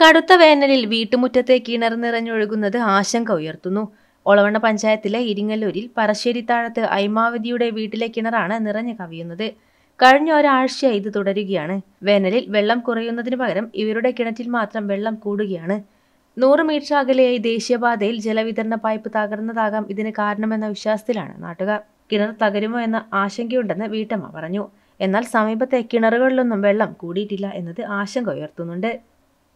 കടുത്ത വേനലിൽ വീട്ടുമുറ്റത്തെ കിണർ നിറഞ്ഞൊഴുകുന്നത് ആശങ്ക ഉയർത്തുന്നു ഒളവണ്ണ പഞ്ചായത്തിലെ ഇരിങ്ങല്ലൂരിൽ പറശ്ശേരി താഴത്ത് ഐമാവതിയുടെ വീട്ടിലെ കിണറാണ് നിറഞ്ഞു കവിയുന്നത് കഴിഞ്ഞ ഒരാഴ്ചയായി ഇത് തുടരുകയാണ് വേനലിൽ വെള്ളം കുറയുന്നതിന് പകരം ഇവരുടെ കിണറ്റിൽ മാത്രം വെള്ളം കൂടുകയാണ് നൂറ് മീറ്റർ അകലെയായി ദേശീയപാതയിൽ ജലവിതരണ പൈപ്പ് തകർന്നതാകാം ഇതിന് കാരണമെന്ന വിശ്വാസത്തിലാണ് നാട്ടുകാർ കിണർ തകരുമോ എന്ന ആശങ്കയുണ്ടെന്ന് വീട്ടമ്മ പറഞ്ഞു എന്നാൽ സമീപത്തെ കിണറുകളിലൊന്നും വെള്ളം കൂടിയിട്ടില്ല എന്നത് ആശങ്ക ഉയർത്തുന്നുണ്ട്